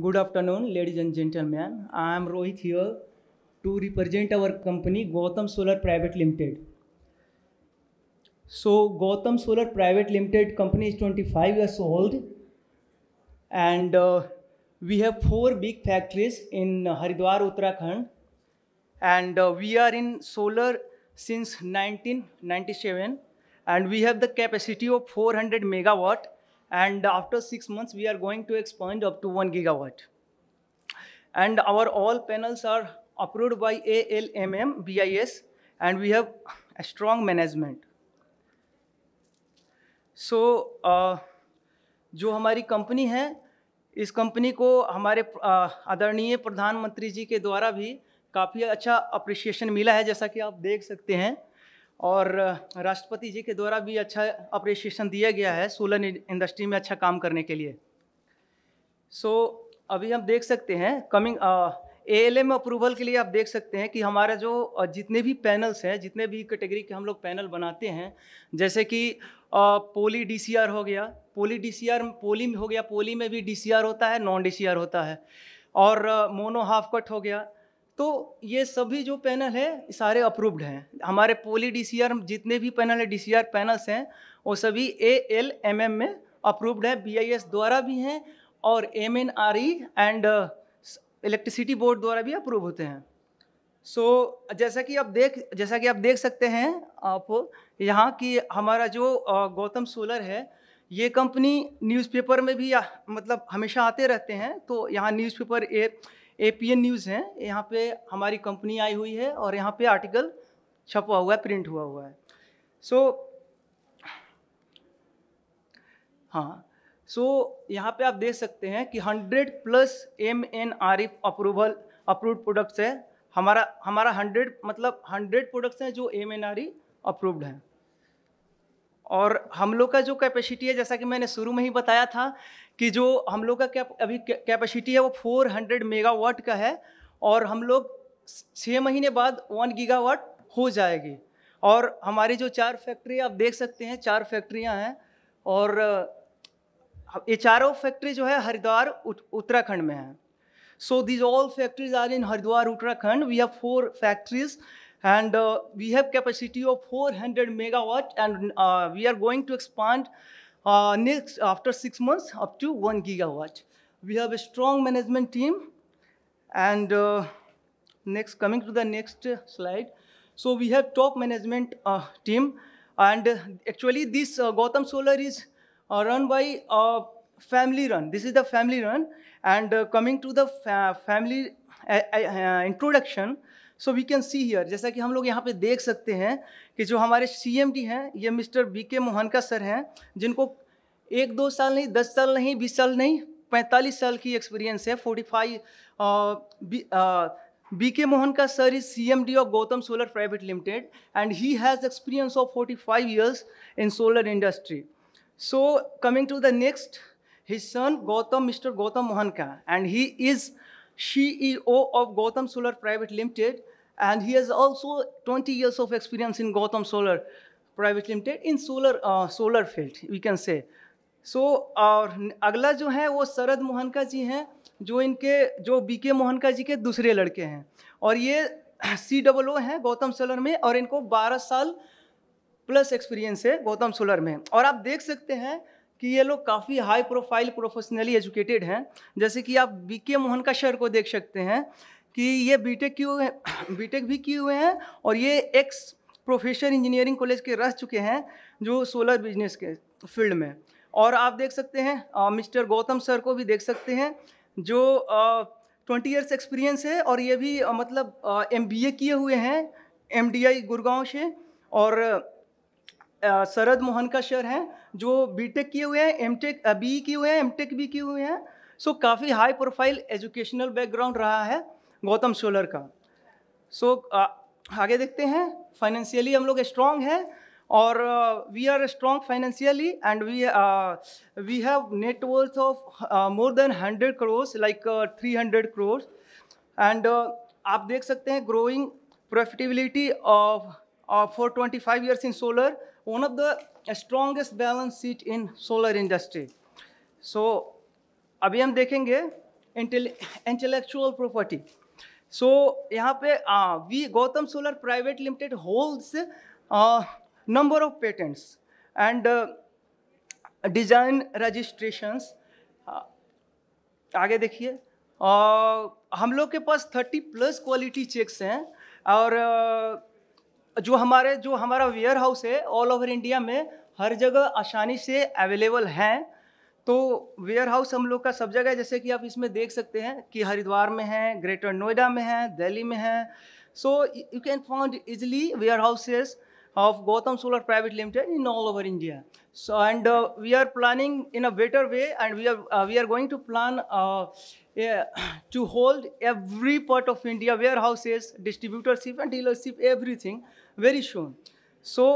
Good afternoon, ladies and gentlemen. I am Rohit here to represent our company Gotham Solar Private Limited. So Gotham Solar Private Limited company is 25 years old and uh, we have four big factories in Haridwar, Uttarakhand and uh, we are in solar since 1997 and we have the capacity of 400 megawatt and after six months we are going to expand up to one gigawatt and our all panels are approved by ALMM BIS and we have a strong management so, uh, जो हमारी company है इस company को हमारे uh, आदरणीय प्रधानमंत्री जी के द्वारा भी काफ़ी अच्छा अप्रिशिएशन मिला है जैसा कि आप देख सकते हैं और राष्ट्रपति जी के द्वारा भी अच्छा अप्रिशिएशन दिया गया है सोलर इंडस्ट्री में अच्छा काम करने के लिए सो so, अभी हम देख सकते हैं coming A L M approval के लिए आप देख सकते हैं कि हमारे जो जितने भी पैनल्स हैं जितने भी कैटेगरी के हम लोग पैनल बनाते हैं जैसे कि पोली डी सी आर हो गया पोली डी सी आर पोली में हो गया पोली में भी डी सी आर होता है नॉन डी सी आर होता है और मोनो हाफ कट हो गया तो ये सभी जो पैनल है सारे अप्रूव्ड हैं हमारे पोली डी जितने भी पैनल है डी पैनल्स हैं वो सभी ए एल एम एम में अप्रूव्ड है बी द्वारा भी हैं और M N R E and electricity board द्वारा भी अप्रूव होते हैं सो so, जैसा कि आप देख जैसा कि आप देख सकते हैं आप यहाँ की हमारा जो गौतम सोलर है ये कंपनी न्यूज़पेपर में भी मतलब हमेशा आते रहते हैं तो यहाँ न्यूज़पेपर ए एन न्यूज़ है यहाँ पे हमारी कंपनी आई हुई है और यहाँ पे आर्टिकल छपा हुआ है प्रिंट हुआ हुआ है सो so, हाँ सो so, यहाँ पे आप देख सकते हैं कि 100 plus M N R E approval approve products है हमारा हमारा 100 मतलब 100 प्रोडक्ट्स हैं जो M N R E approved हैं और हम लोग का जो कैपेसिटी है जैसा कि मैंने शुरू में ही बताया था कि जो हम लोग का कैप अभी कैपेसिटी है वो 400 मेगावाट का है और हम लोग छः महीने बाद वन गीगावाट हो जाएगी और हमारी जो चार फैक्ट्री आप देख सकते हैं चार फैक्ट्रियाँ हैं और ये चारों फैक्ट्री जो है हरिद्वार उत्तराखंड में है so these all factories are in Haridwar Uttarakhand we have four factories and we have capacity of 400 megawatt and we are going to expand Uh, next, after six months, up to one gigawatt. We have a strong management team. And uh, next, coming to the next uh, slide. So we have top management uh, team. And uh, actually, this uh, Gotham Solar is run by a family run. This is the family run. And coming to the fa family introduction, so we can see here जैसा कि हम लोग यहाँ पे देख सकते हैं कि जो हमारे सी हैं ये मिस्टर बी के मोहन का सर हैं जिनको एक दो साल नहीं दस साल नहीं बीस साल नहीं पैंतालीस साल की एक्सपीरियंस है forty five B K Mohan का sir is C M D of Gautam solar private limited and he has experience of forty five years in solar industry so coming to the next son Gautam mister Gautam Mohan का and he is C E O of Gautam solar private limited And he has also 20 years of experience in Gautam Solar Private Limited in solar uh, solar field, we can say. So so, और अगला जो है वो शरद मोहनका जी हैं जो इनके जो B के मोहनका जी के दूसरे लड़के हैं और ये सी डबल ओ हैं गौतम सोलर में और इनको 12 साल प्लस एक्सपीरियंस है गौतम सोलर में और आप देख सकते हैं कि ये लोग काफ़ी हाई प्रोफाइल प्रोफेशनली एजुकेटेड हैं जैसे कि आप बी के मोहन का शर को देख सकते हैं कि ये बीटेक किए हुए बीटेक भी किए हुए हैं और ये एक्स प्रोफेशन इंजीनियरिंग कॉलेज के रह चुके हैं जो सोलर बिजनेस के फील्ड में और आप देख सकते हैं आ, मिस्टर गौतम सर को भी देख सकते हैं जो ट्वेंटी ईयर्स एक्सपीरियंस है और ये भी आ, मतलब एम बी ए किए हुए हैं एम डी आई गुड़गांव से और शरद मोहन का सर हैं जो बी टेक किए हुए हैं एम टेक बी किए हुए हैं एम टेक भी किए हुए हैं सो काफ़ी हाई प्रोफाइल एजुकेशनल बैकग्राउंड रहा है गौतम सोलर का सो so, आगे देखते हैं फाइनेंशियली हम लोग स्ट्रांग हैं और we are strong financially and we we have net worth of more than hundred crores like three hundred crores and आप देख सकते हैं growing profitability of for twenty five years in solar one of the strongest balance sheet in solar industry so अभी हम देखेंगे intellectual property so so, यहाँ पे we Gautam solar private limited holds number of patents and design registrations आगे देखिए हम लोग के पास थर्टी प्लस क्वालिटी चेक्स हैं और जो हमारे जो हमारा वेयर हाउस है ऑल ओवर इंडिया में हर जगह आसानी से अवेलेबल हैं तो वेयर हाउस हम लोग का सब जगह है जैसे कि आप इसमें देख सकते हैं कि हरिद्वार में है ग्रेटर नोएडा में है दिल्ली में है so you can found easily warehouses of Gautam solar private limited in all over India so and we are planning in a better way and we are we are going to plan to hold every part of India warehouses distributorship and dealership every thing very soon so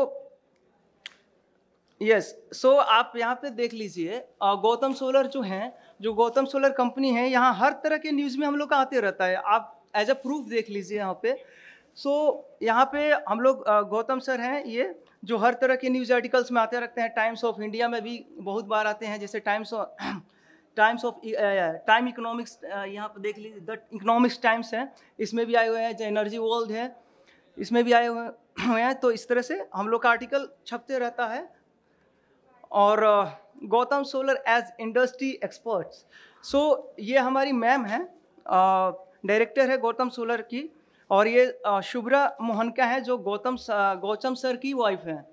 yes yes. So so, आप यहाँ पे देख लीजिए Gautam solar जो हैं जो Gautam solar company है यहाँ हर तरह के न्यूज़ में हम लोग का आते रहता है आप एज अ प्रूफ देख लीजिए यहाँ पे सो so, यहाँ पे हम लोग गौतम सर हैं ये जो हर तरह के न्यूज़ आर्टिकल्स में आते रखते हैं टाइम्स ऑफ इंडिया में भी बहुत बार आते हैं जैसे Times Times of time economics यहाँ पर देख लीजिए द इकोनॉमिक्स टाइम्स हैं इसमें भी आए हुए हैं जो एनर्जी वर्ल्ड है इसमें भी आए हुए हैं तो इस तरह से हम लोग का आर्टिकल छपते रहता है और Gautam solar edge industry experts so ये हमारी मैम हैं डायरेक्टर है गौतम सोलर की और ये शुभ्रा मोहनका है जो गौतम गौतम सर की वाइफ हैं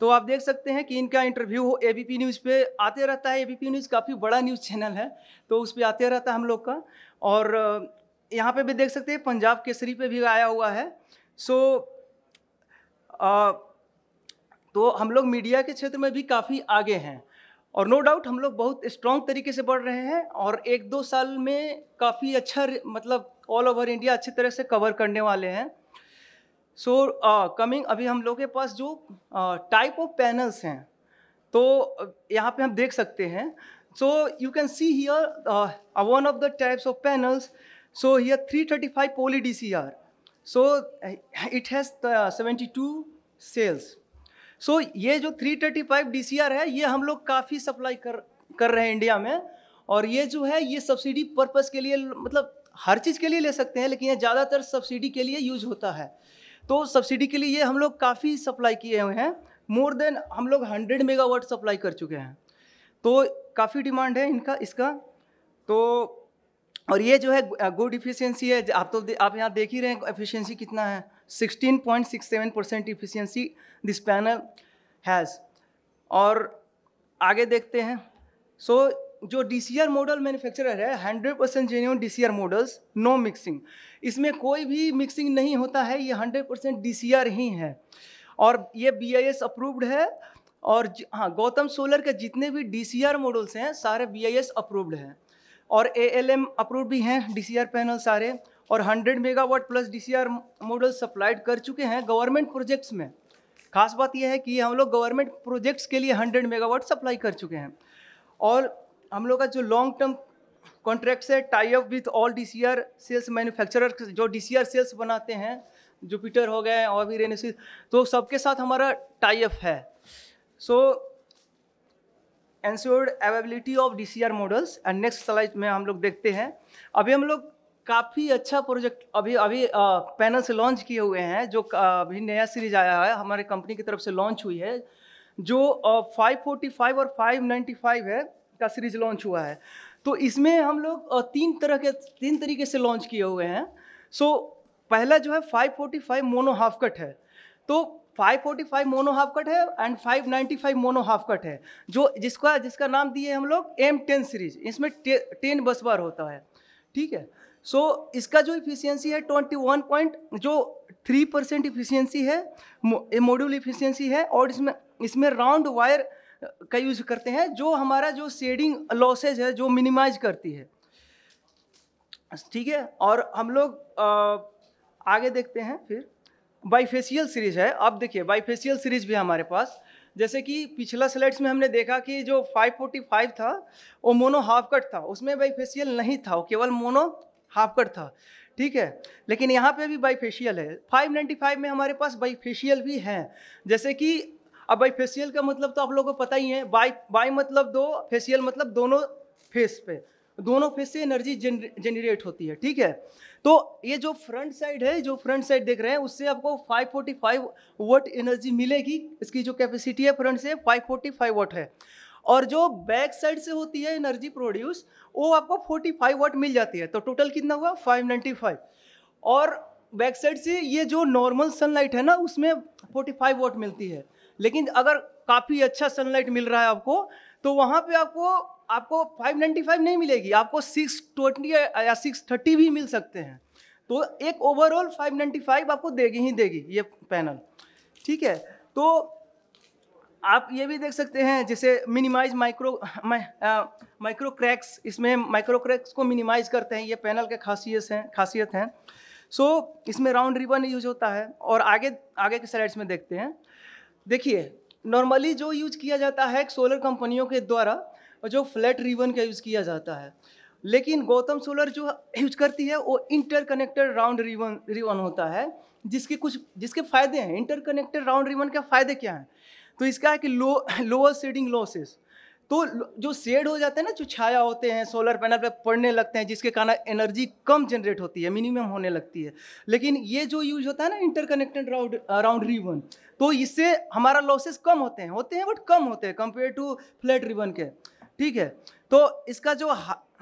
तो आप देख सकते हैं कि इनका इंटरव्यू हो एबीपी न्यूज़ पे आते रहता है एबीपी न्यूज़ काफ़ी बड़ा न्यूज़ चैनल है तो उस पर आते रहता है हम लोग का और यहाँ पे भी देख सकते हैं पंजाब केसरी पे भी आया हुआ है सो so, तो हम लोग मीडिया के क्षेत्र में भी काफ़ी आगे हैं और नो no डाउट हम लोग बहुत स्ट्रॉन्ग तरीके से बढ़ रहे हैं और एक दो साल में काफ़ी अच्छा मतलब ऑल ओवर इंडिया अच्छी तरह से कवर करने वाले हैं सो so, कमिंग uh, अभी हम लोग के पास जो टाइप ऑफ पैनल्स हैं तो यहाँ पे हम देख सकते हैं so you can see here one of the types of panels so here 335 C R so it has seventy two cells so so, ये जो 335 आर है ये हम लोग काफ़ी सप्लाई कर कर रहे हैं इंडिया में और ये जो है ये सब्सिडी पर्पज़ के लिए मतलब हर चीज़ के लिए ले सकते हैं लेकिन ये ज़्यादातर सब्सिडी के लिए यूज होता है तो सब्सिडी के लिए ये हम लोग काफ़ी सप्लाई किए हुए हैं मोर देन हम लोग हंड्रेड मेगावाट सप्लाई कर चुके हैं तो काफ़ी डिमांड है इनका इसका तो और ये जो है गुड इफिशियंसी है आप तो आप यहाँ देख ही रहे हैं एफिशिएंसी कितना है 16.67 percent efficiency this panel has और आगे देखते हैं सो so, जो D C R model manufacturer है hundred percent genuine D C R models no mixing इसमें कोई भी मिक्सिंग नहीं होता है ये hundred percent D C R ही है और ये बी आई एस अप्रूव्ड है और हाँ गौतम सोलर के जितने भी डी सी आर मॉडल्स हैं सारे बी आई एस अप्रूव्ड हैं और ए एल एम अप्रूव्ड भी हैं डी सी आर पैनल सारे और 100 megawatt plus DCR model supplied कर चुके हैं गवर्नमेंट प्रोजेक्ट्स में खास बात यह है कि हम लोग गवर्नमेंट प्रोजेक्ट्स के लिए 100 मेगावाट सप्लाई कर चुके हैं और हम लोग का जो लॉन्ग टर्म कॉन्ट्रैक्ट्स है tie up with all D C R cells manufacturer जो डी सी आर सेल्स बनाते हैं जुपिटर हो गए और भी रेनेस तो सबके साथ हमारा टाई अप है so ensured availability of D C R models and next slide में हम लोग देखते हैं अभी हम लोग काफ़ी अच्छा प्रोजेक्ट अभी अभी पैनल से लॉन्च किए हुए हैं जो अभी नया सीरीज आया है हमारे कंपनी की तरफ से लॉन्च हुई है जो फाइव फोर्टी फाइव और फाइव नाइन्टी फाइव है का सीरीज लॉन्च हुआ है तो इसमें हम लोग तीन तरह के तीन तरीके से लॉन्च किए हुए हैं सो पहला जो है five forty five mono half cut है तो 545 मोनो हाफ कट है एंड 595 मोनो हाफ कट है जो जिसका जिसका नाम दिए हम लोग एम टेन सीरीज इसमें टे, टेन बस बार होता है ठीक है सो so, इसका जो इफिशियंसी है ट्वेंटी वन पॉइंट जो थ्री परसेंट इफिशियंसी है मॉड्यूल इफिशियंसी है और इसमें इसमें राउंड वायर का यूज करते हैं जो हमारा जो शेडिंग लॉसेज है जो मिनिमाइज करती है ठीक है और हम लोग आगे देखते हैं फिर बाईफेशियल सीरीज है अब देखिए बाईफेशियल सीरीज भी हमारे पास जैसे कि पिछला स्लाइड्स में हमने देखा कि जो 545 था वो मोनो हाफ कट था उसमें बाईफेशियल नहीं था वो केवल मोनो हाफ कट था ठीक है लेकिन यहाँ पे भी बाईफेशियल है फाइव नाइन्टी फाइव में हमारे पास बाईफेशियल भी हैं जैसे कि अब बाईफेशियल का मतलब तो आप लोगों को पता ही है बाई बाई मतलब दो फेशियल मतलब दोनों फेस पे दोनों फेस से एनर्जी जनरेट होती है ठीक है तो ये जो फ्रंट साइड है जो फ्रंट साइड देख रहे हैं उससे आपको 545 वोट एनर्जी मिलेगी इसकी जो कैपेसिटी है फ्रंट से 545 वाट है और जो बैक साइड से होती है एनर्जी प्रोड्यूस वो आपको 45 वाट मिल जाती है तो टोटल कितना हुआ 595 और बैक साइड से ये जो नॉर्मल सनलाइट है ना उसमें 45 वाट मिलती है लेकिन अगर काफ़ी अच्छा सनलाइट मिल रहा है आपको तो वहाँ पे आपको आपको 595 नहीं मिलेगी आपको 620 या 630 भी मिल सकते हैं तो एक ओवरऑल 595 आपको देगी ही देगी ये पैनल ठीक है तो आप ये भी देख सकते हैं जैसे मिनिमाइज माइक्रो माइक्रो क्रैक्स इसमें माइक्रो क्रैक्स को मिनिमाइज करते हैं ये पैनल के खासियत हैं खासियत हैं सो so, इसमें राउंड रिबन यूज होता है और आगे आगे के स्लाइड्स में देखते हैं देखिए नॉर्मली जो यूज किया जाता है सोलर कंपनियों के द्वारा जो फ्लैट रिबन का यूज किया जाता है लेकिन गौतम सोलर जो यूज करती है वो इंटरकनेक्टेड राउंड रिबन रिबन होता है जिसके कुछ जिसके फायदे हैं इंटरकनेक्टेड राउंड रिबन के फायदे क्या हैं तो इसका है कि लो लोअर सेडिंग लॉसेस तो जो सेड हो जाते हैं ना जो छाया होते हैं सोलर पैनल पे पड़ने लगते हैं जिसके कारण एनर्जी कम जनरेट होती है मिनिमम होने लगती है लेकिन ये जो यूज होता है ना इंटरकनेक्टेड राउंड राउंड रिबन तो इससे हमारा लॉसेस कम होते हैं होते हैं बट कम होते हैं कंपेयर टू फ्लैट रिबन के ठीक है तो इसका जो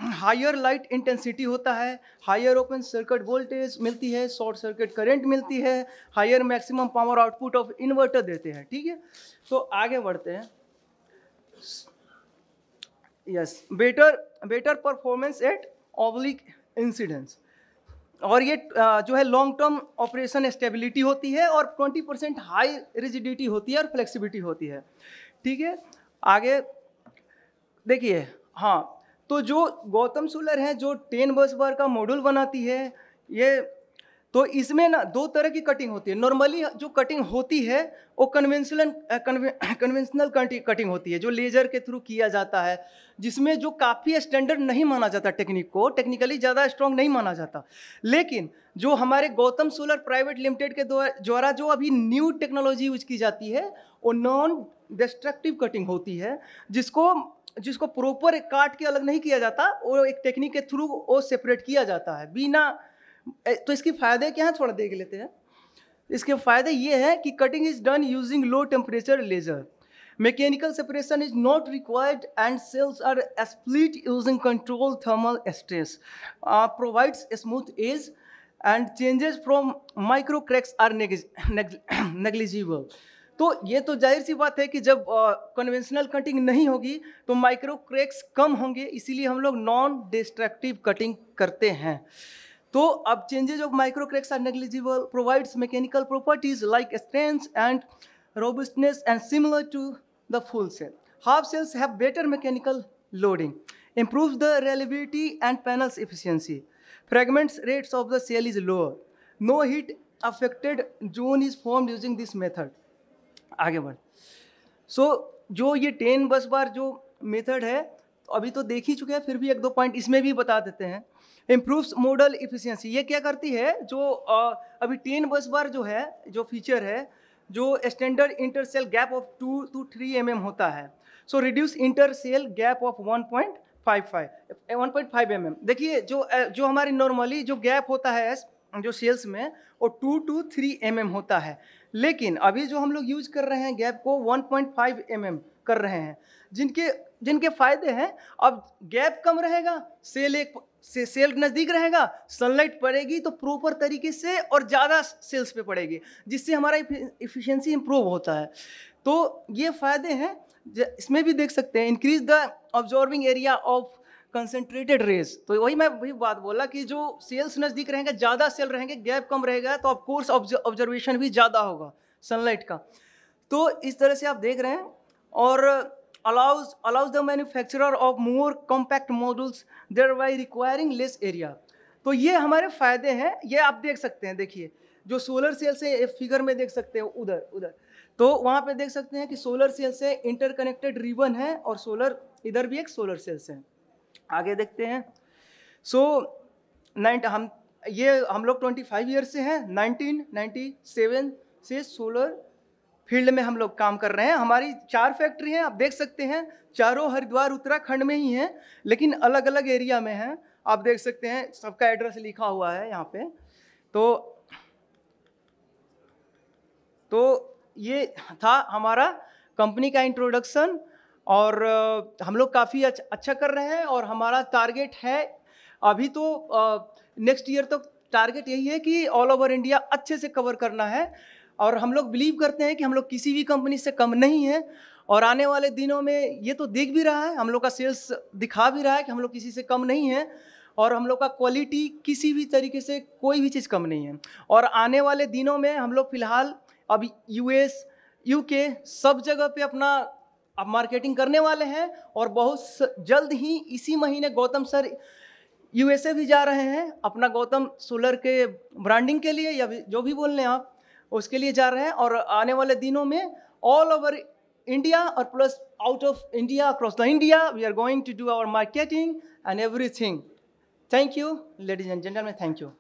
हायर लाइट इंटेंसिटी होता है हायर ओपन सर्किट वोल्टेज मिलती है शॉर्ट सर्किट करंट मिलती है higher maximum power output of inverter देते हैं ठीक है तो आगे बढ़ते हैं yes better better performance at oblique incidence और ये जो है लॉन्ग टर्म ऑपरेशन स्टेबिलिटी होती है और 20 परसेंट हाई रिजिडिटी होती है और फ्लेक्सिबिलिटी होती है ठीक है आगे देखिए हाँ तो जो गौतम सोलर है जो टेन बस बार का मॉड्यूल बनाती है ये तो इसमें ना दो तरह की कटिंग होती है नॉर्मली जो कटिंग होती है वो कन्वेंशनल कन्वेंशनल कटिंग होती है जो लेजर के थ्रू किया जाता है जिसमें जो काफ़ी स्टैंडर्ड नहीं माना जाता टेक्निक को टेक्निकली ज़्यादा स्ट्रॉन्ग नहीं माना जाता लेकिन जो हमारे गौतम सोलर प्राइवेट लिमिटेड के द्वारा जो अभी न्यू टेक्नोलॉजी यूज की जाती है वो नॉन डिस्ट्रक्टिव कटिंग होती है जिसको जिसको प्रॉपर काट के अलग नहीं किया जाता वो एक टेक्निक के थ्रू वो सेपरेट किया जाता है बिना तो इसके फ़ायदे क्या हैं थोड़ा देख लेते हैं इसके फ़ायदे ये है कि cutting is done using low temperature laser mechanical separation is not required and cells are split using control thermal stress provides smooth edge and changes from micro cracks are negligible तो ये तो जाहिर सी बात है कि जब कन्वेंशनल uh, कटिंग नहीं होगी तो माइक्रो क्रैक्स कम होंगे इसीलिए हम लोग नॉन डिस्ट्रक्टिव कटिंग करते हैं तो अब changes of micro cracks are negligible provides mechanical properties like strength and robustness and similar to the full cell half cells have better mechanical loading improve the reliability and panels efficiency fragments rates of the cell is lower no heat affected zone is form using this method आगे बढ़ सो so, जो ये ten बस बार जो method है तो अभी तो देख ही चुके हैं फिर भी एक दो पॉइंट इसमें भी बता देते हैं इम्प्रूव्स मॉडल इफिशियंसी ये क्या करती है जो अभी टेन बस बार जो है जो फीचर है जो standard intercell gap of two two three M होता है so reduce intercell gap of one point five five one point five M देखिए जो जो हमारी नॉर्मली जो गैप होता है जो सेल्स में वो टू टू थ्री एम होता है लेकिन अभी जो हम लोग यूज कर रहे हैं गैप को 1.5 पॉइंट mm कर रहे हैं जिनके जिनके फायदे हैं अब गैप कम रहेगा सेल एक से सेल नज़दीक रहेगा सनलाइट पड़ेगी तो प्रॉपर तरीके से और ज़्यादा सेल्स पे पड़ेगी जिससे हमारा इफ़िशेंसी इम्प्रूव होता है तो ये फ़ायदे हैं इसमें भी देख सकते हैं increase the absorbing area of concentrated rays तो वही मैं वही बात बोला कि जो सेल्स नज़दीक रहेंगे ज़्यादा सेल रहेंगे गैप कम रहेगा तो आप कोर्स ऑब्जर्वेशन भी ज़्यादा होगा सनलाइट का तो इस तरह से आप देख रहे हैं और allows allows the manufacturer of more compact models there by requiring less area तो ये हमारे फ़ायदे हैं ये आप देख सकते हैं देखिए जो सोलर सेल से फिगर में देख सकते हैं उधर उधर तो वहाँ पे देख सकते हैं कि सोलर सेल से इंटरकनेक्टेड रिबन है और सोलर इधर भी एक सोलर सेल्स है आगे देखते हैं सो so, नाइन हम ये हम लोग ट्वेंटी फाइव ईयर से हैं नाइनटीन नाइन्टी सेवन से सोलर फील्ड में हम लोग काम कर रहे हैं हमारी चार फैक्ट्री हैं आप देख सकते हैं चारों हरिद्वार उत्तराखंड में ही हैं लेकिन अलग अलग एरिया में हैं आप देख सकते हैं सबका एड्रेस लिखा हुआ है यहाँ पे तो तो ये था हमारा कंपनी का इंट्रोडक्शन और हम लोग काफ़ी अच्छा कर रहे हैं और हमारा टारगेट है अभी तो नेक्स्ट ईयर तक टारगेट यही है कि ऑल ओवर इंडिया अच्छे से कवर करना है और हम लोग बिलीव करते हैं कि हम लोग किसी भी कंपनी से कम नहीं है और आने वाले दिनों में ये तो देख भी रहा है हम लोग का सेल्स दिखा भी रहा है कि हम लोग किसी से कम नहीं है और हम लोग का क्वालिटी किसी भी तरीके से कोई भी चीज़ कम नहीं है और आने वाले दिनों में हम लोग फिलहाल अभी यूएस यूके सब जगह पे अपना अब मार्केटिंग करने वाले हैं और बहुत जल्द ही इसी महीने गौतम सर यूएसए भी जा रहे हैं अपना गौतम सोलर के ब्रांडिंग के लिए या जो भी बोल रहे हैं आप उसके लिए जा रहे हैं और आने वाले दिनों में ऑल ओवर इंडिया और plus out of India across the India we are going to do our marketing and every thank you ladies and gentleman thank you